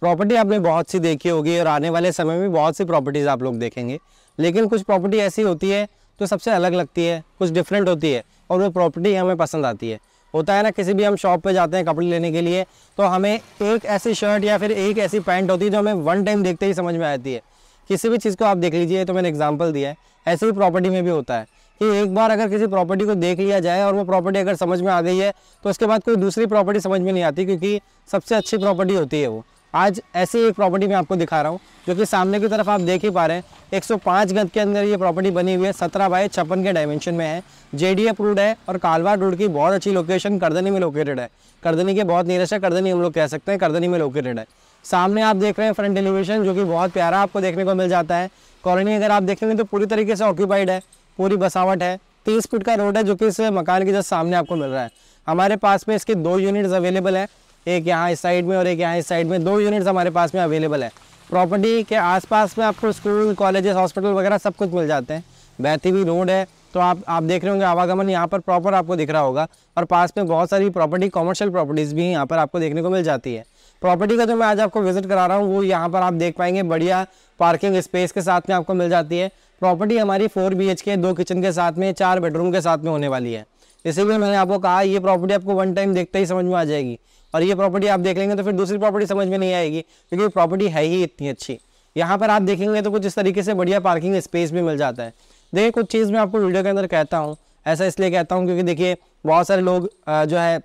property आपने बहुत सी देखी होगी और आने वाले समय में बहुत सी प्रॉपर्टीज़ आप लोग देखेंगे लेकिन कुछ प्रॉपर्टी ऐसी होती है जो सबसे अलग लगती है कुछ डिफरेंट होती है और वो प्रॉपर्टी हमें पसंद आती है होता है ना किसी भी हम शॉप पे जाते हैं कपड़े लेने के लिए तो हमें एक ऐसी शर्ट या फिर एक ऐसी पैंट होती है जो हमें वन टाइम देखते ही समझ में आती है किसी भी चीज़ को आप देख लीजिए तो मैंने एग्जाम्पल दिया है ऐसे ही प्रॉपर्टी में भी होता है कि एक बार अगर किसी प्रॉपर्टी को देख लिया जाए और वो प्रॉपर्टी अगर समझ में आ गई है तो उसके बाद कोई दूसरी प्रॉपर्टी समझ में नहीं आती क्योंकि सबसे अच्छी प्रॉपर्टी होती है वो आज ऐसी एक प्रॉपर्टी मैं आपको दिखा रहा हूँ जो कि सामने की तरफ आप देख ही पा रहे हैं 105 गज के अंदर ये प्रॉपर्टी बनी हुई है सत्रह बाई छप्पन के डायमेंशन में है जे डी एफ रोड है और कालवा रोड की बहुत अच्छी लोकेशन करदनी में लोकेटेड है करदनी के बहुत नीरस है करदनी हम लोग कह सकते हैं करदनी में लोकेटेड है सामने आप देख रहे हैं फ्रंट एलिवेशन जो कि बहुत प्यारा आपको देखने को मिल जाता है कॉलोनी अगर आप देखेंगे तो पूरी तरीके से ऑक्यूपाइड है पूरी बसावट है तीस फीट का रोड है जो कि इस मकान के जस्ट सामने आपको मिल रहा है हमारे पास में इसके दो यूनिट्स अवेलेबल हैं एक यहाँ इस साइड में और एक यहाँ इस साइड में दो यूनिट्स हमारे पास में अवेलेबल है प्रॉपर्टी के आसपास में आपको स्कूल कॉलेजेस हॉस्पिटल वगैरह सब कुछ मिल जाते हैं बहती हुई रोड है तो आप आप देख रहे होंगे आवागमन यहाँ पर प्रॉपर आपको दिख रहा होगा और पास में बहुत सारी प्रॉपर्टी कॉमर्शियल प्रॉपर्टीज़ भी यहाँ पर आपको देखने को मिल जाती है प्रॉपर्टी का जो मैं आज आपको विजिट करा रहा हूँ वो यहाँ पर आप देख पाएंगे बढ़िया पार्किंग स्पेस के साथ में आपको मिल जाती है प्रॉपर्टी हमारी फोर बी के दो किचन के साथ में चार बेडरूम के साथ में होने वाली है इसीलिए मैंने आपको कहा ये प्रॉपर्टी आपको वन टाइम देखते ही समझ में आ जाएगी और ये प्रॉपर्टी आप देख लेंगे तो फिर दूसरी प्रॉपर्टी समझ में नहीं आएगी क्योंकि प्रॉपर्टी है ही इतनी अच्छी यहाँ पर आप देखेंगे तो कुछ इस तरीके से बढ़िया पार्किंग स्पेस भी मिल जाता है देखिए कुछ चीज़ मैं आपको वीडियो के अंदर कहता हूँ ऐसा इसलिए कहता हूँ क्योंकि देखिए बहुत सारे लोग जो है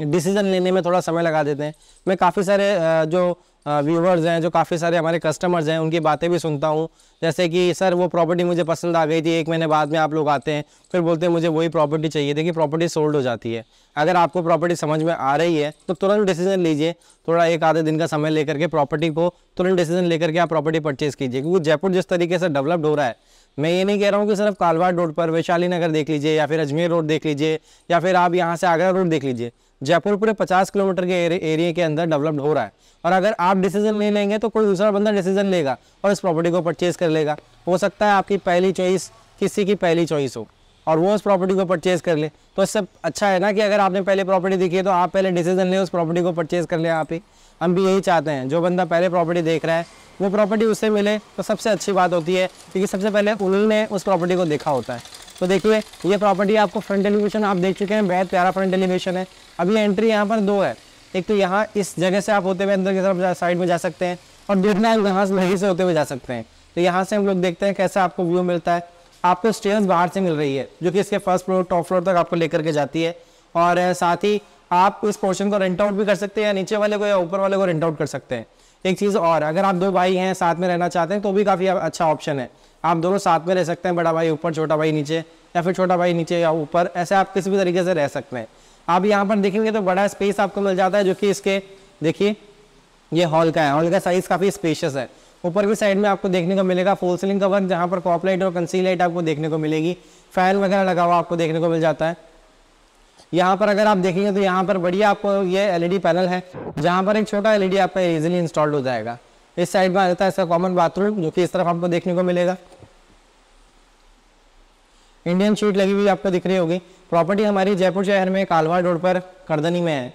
डिसीजन लेने में थोड़ा समय लगा देते हैं मैं काफ़ी सारे जो व्यूवर्स हैं जो काफ़ी सारे हमारे कस्टमर्स हैं उनकी बातें भी सुनता हूँ जैसे कि सर वो प्रॉपर्टी मुझे पसंद आ गई थी एक महीने बाद में आप लोग आते हैं फिर बोलते हैं मुझे वही प्रॉपर्टी चाहिए देखिए प्रॉपर्टी सोल्ड हो जाती है अगर आपको प्रॉपर्टी समझ में आ रही है तो तुरंत डिसीजन लीजिए थोड़ा एक आधे दिन का समय लेकर के प्रॉपर्टी को तुरंत डिसीजन लेकर के आप प्रॉपर्टी परचेज़ कीजिए क्योंकि जयपुर जिस तरीके से डेवलप्ड हो रहा है मैं ये नहीं कह रहा हूँ कि सिर्फ कालवाड़ रोड पर वैशाली नगर देख लीजिए या फिर अजमेर रोड देख लीजिए या फिर आप यहाँ से आगरा रोड देख लीजिए जयपुर पूरे पचास किलोमीटर के एरिया के अंदर डेवलप्ड हो रहा है और अगर आप डिसीजन नहीं लेंगे तो कोई दूसरा बंदा डिसीजन लेगा और इस प्रॉपर्टी को परचेज कर लेगा हो सकता है आपकी पहली चॉइस किसी की पहली चॉइस हो और वो उस प्रॉपर्टी को परचेज कर ले तो इससे अच्छा है ना कि अगर आपने पहले प्रॉपर्टी देखी है तो आप पहले डिसीजन लें उस प्रॉपर्टी को परचेज कर लें आप ही हम भी यही चाहते हैं जो बंदा पहले प्रॉपर्टी देख रहा है वो प्रॉपर्टी उससे मिले तो सबसे अच्छी बात होती है क्योंकि सबसे पहले उन्होंने उस प्रॉपर्टी को देखा होता है तो देखिए ये प्रॉपर्टी आपको फ्रंट एलिवेशन आप देख चुके हैं बेहद प्यारा फ्रंट एलिवेशन है अभी एंट्री यहाँ पर दो है एक तो यहाँ इस जगह से आप होते हुए अंदर की तरफ साइड में जा सकते हैं और देखना है यहाँ से से होते हुए जा सकते हैं तो यहाँ से हम लोग देखते हैं कैसा आपको व्यू मिलता है आपको स्टेयर्स बाहर से मिल रही है जो कि इसके फर्स्ट फ्लोर टॉप फ्लोर तक आपको लेकर के जाती है और साथ ही आप इस पोर्शन को रेंट आउट भी कर सकते हैं या नीचे वाले को या ऊपर वाले को रेंट आउट कर सकते हैं एक चीज़ और अगर आप दो भाई हैं साथ में रहना चाहते हैं तो भी काफ़ी अच्छा ऑप्शन है आप दोनों साथ में रह सकते हैं बड़ा भाई ऊपर छोटा भाई नीचे या फिर छोटा भाई नीचे या ऊपर ऐसे आप किसी भी तरीके से रह सकते हैं आप यहाँ पर देखेंगे तो बड़ा स्पेस आपको मिल जाता है जो कि इसके देखिए ये हॉल का है हॉल का साइज़ काफ़ी स्पेशियस है ऊपर की साइड में आपको देखने को मिलेगा फोल सीलिंग का वर्क जहाँ पर कॉप लाइट और कंसील लाइट आपको देखने को मिलेगी फैन वगैरह लगा हुआ आपको देखने को मिल जाता है यहाँ पर अगर आप देखेंगे तो यहाँ पर बढ़िया आपको ये एलईडी पैनल e है जहाँ पर एक छोटा एलईडी e आपका इजीली इंस्टॉल्ड हो जाएगा इस साइड में आ जाता है इसका कॉमन बाथरूम जो कि इस तरफ आपको देखने को मिलेगा इंडियन शीट लगी हुई आपको दिख रही होगी प्रॉपर्टी हमारी जयपुर शहर में कालवा रोड पर करदनी में है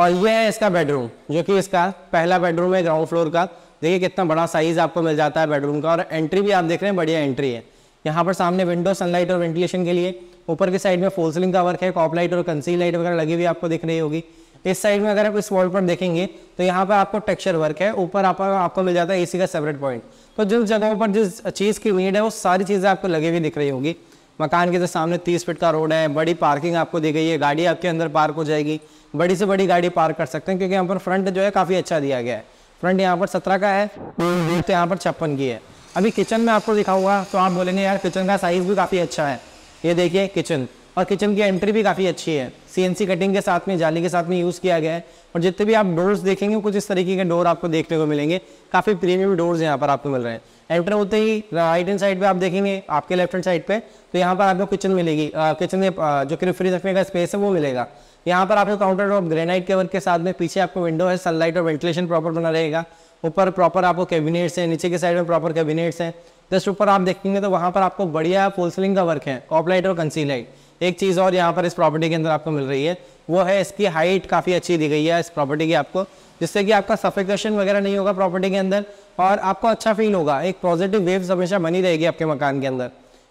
और ये है इसका बेडरूम जो कि इसका पहला बेडरूम है ग्राउंड फ्लोर का देखिए कितना बड़ा साइज आपको मिल जाता है बेडरूम का और एंट्री भी आप देख रहे हैं बढ़िया एंट्री है यहाँ पर सामने विंडो सनलाइट और वेंटिलेशन के लिए ऊपर की साइड में फोल सीलिंग का वर्क है कॉप लाइट और कंसील लाइट वगैरह लगी हुई आपको दिख रही होगी इस साइड में अगर आप इस वॉल पर देखेंगे तो यहाँ पर आपको टेक्सचर वर्क है ऊपर आप, आपको मिल जाता है एसी का सेपरेट पॉइंट तो जिस जगहों पर जिस चीज़ की नीड है वो सारी चीज़ें आपको लगी हुई दिख रही होगी मकान के सामने तीस फीट का रोड है बड़ी पार्किंग आपको दी गई है गाड़ी आपके अंदर पार्क हो जाएगी बड़ी से बड़ी गाड़ी पार्क कर सकते हैं क्योंकि यहाँ पर फ्रंट जो है काफ़ी अच्छा दिया गया है फ्रंट यहाँ पर सत्रह का है तो यहाँ पर छप्पन की है अभी किचन में आपको दिखाऊंगा तो आप बोलेंगे यार किचन का साइज़ भी काफ़ी अच्छा है ये देखिए किचन और किचन की एंट्री भी काफ़ी अच्छी है सीएनसी कटिंग के साथ में जाली के साथ में यूज़ किया गया है और जितने भी आप डोर्स देखेंगे कुछ इस तरीके के डोर आपको देखने को मिलेंगे काफ़ी प्रीमियम डोर्स यहाँ पर आपको मिल रहे हैं एंटर होते ही राइट हैंड साइड पे आप देखेंगे आपके लेफ्ट हैंड साइड पे तो यहाँ पर आपको किचन मिलेगी किचन में जो कि फ्रिज रखने का स्पेस है वो मिलेगा यहाँ पर आपको काउंटर टॉप ग्रेनाइट के वर्क के साथ में पीछे आपको विंडो है सनलाइट और वेंटिलेशन प्रॉपर बना रहेगा ऊपर प्रॉपर आपको कैबिनेट्स हैं नीचे के साइड में प्रॉपर कैबिनेट्स हैं जस्ट ऊपर आप देखेंगे तो वहाँ पर आपको बढ़िया फोल्सलिंग का वर्क है कॉपलाइट और कंसील एक चीज़ और यहाँ पर इस प्रॉपर्टी के अंदर आपको मिल रही है वो है इसकी हाइट काफ़ी अच्छी दी गई है इस प्रॉपर्टी की आपको जिससे कि आपका सफेकेशन वगैरह नहीं होगा प्रॉपर्टी के अंदर और आपको अच्छा फील होगा एक पॉजिटिव वेव्स हमेशा बनी रहेगी आपके मकान के अंदर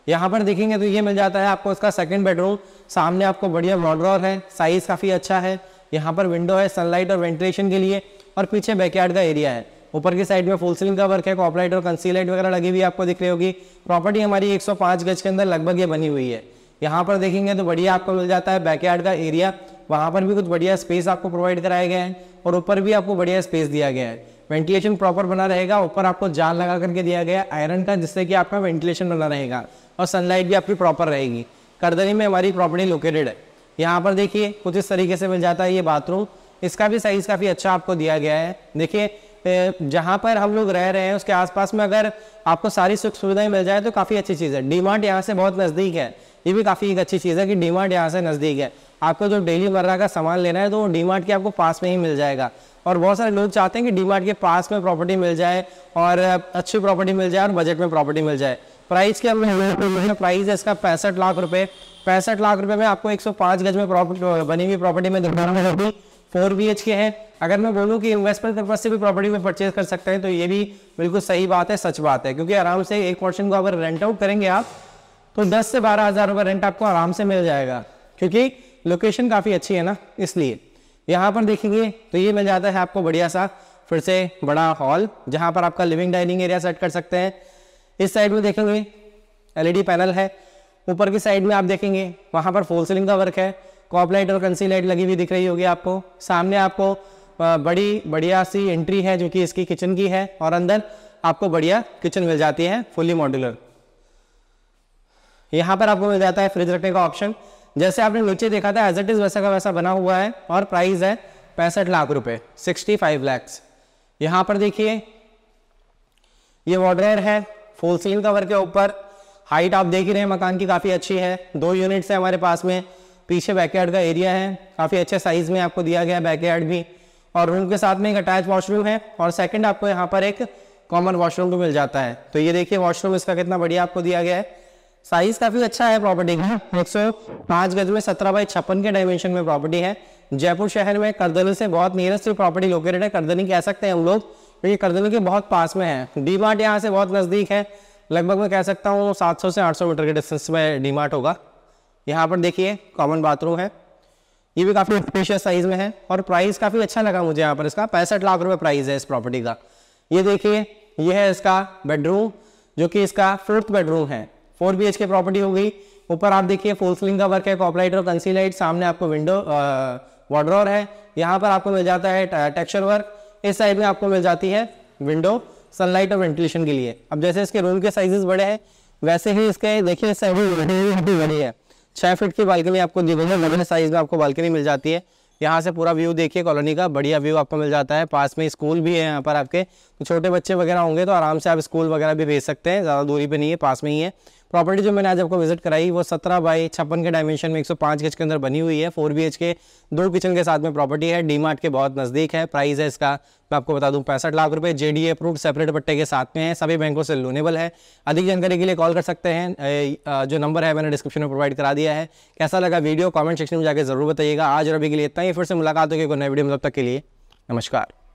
यहाँ पर देखेंगे तो ये मिल जाता है आपको इसका सेकंड बेडरूम सामने आपको बढ़िया वॉड्रॉर है साइज़ काफ़ी अच्छा है यहाँ पर विंडो है सनलाइट और वेंटिलेशन के लिए और पीछे बैकयार्ड का एरिया है ऊपर की साइड में फुल सीलिंग का वर्क है कॉपलाइट और कंसीलाइट वगैरह लगी हुई आपको दिख रही होगी प्रॉपर्टी हमारी 105 गज के अंदर लगभग ये बनी हुई है यहाँ पर देखेंगे तो बढ़िया आपको मिल जाता है बैकयार्ड का एरिया वहाँ पर भी कुछ बढ़िया स्पेस आपको प्रोवाइड कराया गया है और ऊपर भी आपको बढ़िया स्पेस दिया गया है वेंटिलेशन प्रॉपर बना रहेगा ऊपर आपको जाल लगा करके दिया गया है आयरन का जिससे कि आपका वेंटिलेशन बना रहेगा और सनलाइट भी आपकी प्रॉपर रहेगी करदनी में हमारी प्रॉपर्टी लोकेटेड है यहाँ पर देखिए कुछ इस तरीके से मिल जाता है ये बाथरूम इसका भी साइज़ काफ़ी अच्छा आपको दिया गया है देखिए जहाँ पर हम लोग रह रहे हैं उसके आसपास में अगर आपको सारी सुख सुविधाएं मिल जाए तो काफ़ी अच्छी चीज़ है डिमांड यहाँ से बहुत नज़दीक है ये भी काफ़ी एक अच्छी चीज़ है कि डिमांड यहाँ से नज़दीक है आपको जो डेली मर्रा का सामान लेना है तो वो डीमार्ट के आपको पास में ही मिल जाएगा और बहुत सारे लोग चाहते हैं कि डीमार्ट के पास में प्रॉपर्टी मिल जाए और अच्छी प्रॉपर्टी मिल जाए और बजट में प्रॉपर्टी मिल जाए प्राइस के प्राइस तो है इसका पैंसठ लाख रुपये पैंसठ लाख रुपये में आपको एक गज में प्रॉपर्टी बनी हुई प्रॉपर्टी में दुकान में फोर बी एच के हैं अगर मैं बोलूँ कि इन्वेस्टमेंट पर्पज से भी प्रॉपर्टी में परचेज कर सकते हैं तो ये भी बिल्कुल सही बात है सच बात है क्योंकि आराम से एक पोर्शन को अगर रेंट आउट करेंगे आप तो दस से बारह हज़ार रुपये रेंट आपको आराम से मिल जाएगा क्योंकि लोकेशन काफ़ी अच्छी है ना इसलिए यहाँ पर देखेंगे तो ये मिल जाता है आपको बढ़िया सा फिर से बड़ा हॉल जहाँ पर आपका लिविंग डाइनिंग एरिया सेट कर सकते हैं इस साइड में देखेंगे एल पैनल e है ऊपर की साइड में आप देखेंगे वहाँ पर फोल सीलिंग का वर्क है कॉप लाइट और कंसी लाइट लगी हुई दिख रही होगी आपको सामने आपको बड़ी बढ़िया सी एंट्री है जो कि इसकी किचन की है और अंदर आपको बढ़िया किचन मिल जाती है फुली मॉड्यूलर यहाँ पर आपको मिल जाता है फ्रिज रखने का ऑप्शन जैसे आपने नीचे देखा था एज इट इज़ वैसा का वैसा बना हुआ है और प्राइस है पैंसठ लाख रुपए सिक्सटी फाइव लैक्स यहाँ पर देखिए ये वॉड्रेयर है फुल सील कवर के ऊपर हाइट आप देख ही रहे हैं मकान की काफ़ी अच्छी है दो यूनिट्स है हमारे पास में पीछे बैकयार्ड का एरिया है काफ़ी अच्छे साइज़ में आपको दिया गया है बैकयार्ड भी और रूम के साथ में एक अटैच वॉशरूम है और सेकंड आपको यहाँ पर एक कॉमन वॉशरूम भी मिल जाता है तो ये देखिए वॉशरूम इसका कितना बढ़िया आपको दिया गया है साइज काफी अच्छा है प्रॉपर्टी का एक सौ पांच गज में सत्रह बाई छप्पन के डायमेंशन में प्रॉपर्टी है जयपुर शहर में करदल से बहुत नियरेस्ट प्रॉपर्टी लोकेटेड है करदनी कह सकते हैं हम लोग क्योंकि करदली के बहुत पास में है डी मार्ट यहाँ से बहुत नजदीक है लगभग मैं कह सकता हूँ 700 से 800 मीटर के डिस्टेंस में डी मार्ट होगा यहाँ पर देखिए कॉमन बाथरूम है ये भी काफ़ी स्पेशियस साइज में है और प्राइस काफ़ी अच्छा लगा मुझे यहाँ पर इसका पैंसठ लाख रुपए प्राइस है इस प्रॉपर्टी का ये देखिए ये है इसका बेडरूम जो कि इसका फोर्थ बेडरूम है फोर बी के प्रॉपर्टी हो गई ऊपर आप देखिए फोल स्लिंग का वर्क है कॉपलाइट और कंसीलाइट सामने आपको विंडो वॉड्रॉर है यहाँ पर आपको मिल जाता है टेक्सचर वर्क इस साइड में आपको मिल जाती है विंडो सनलाइट और वेंटिलेशन के लिए अब जैसे इसके रूम के साइजेस बड़े हैं वैसे ही इसके देखिए साइड बड़ी है छः फीट की बालकनी आपको दी गई है साइज़ में आपको बालकनी मिल जाती है यहाँ से पूरा व्यू देखिए कॉलोनी का बढ़िया व्यू आपको मिल जाता है पास में स्कूल भी है यहाँ पर आपके तो छोटे बच्चे वगैरह होंगे तो आराम से आप स्कूल वगैरह भी भेज सकते हैं ज़्यादा दूरी पर नहीं है पास में ही है प्रॉपर्टी जो मैंने आज आपको विजिट कराई वो सत्रह बाई छप्पन के डायमेंशन में एक सौ गज के अंदर बनी हुई है फोर बी के दो किचन के साथ में प्रॉपर्टी है डी के बहुत नज़दीक है प्राइस है इसका मैं आपको बता दूं पैंसठ लाख रुपए जेडीए अप्रूव सेपरेट पट्टे के साथ में है सभी बैंकों से लोनेबल है अधिक जानकारी के लिए कॉल कर सकते हैं जो नंबर है मैंने डिस्क्रिप्शन में प्रोवाइड करा दिया है कैसा लगा वीडियो कॉमेंट सेक्शन में जाकर जरूर बताइएगा आज और अभी के लिए इतना ही फिर से मुलाकात होगी नए वीडियो में तब तक के लिए नमस्कार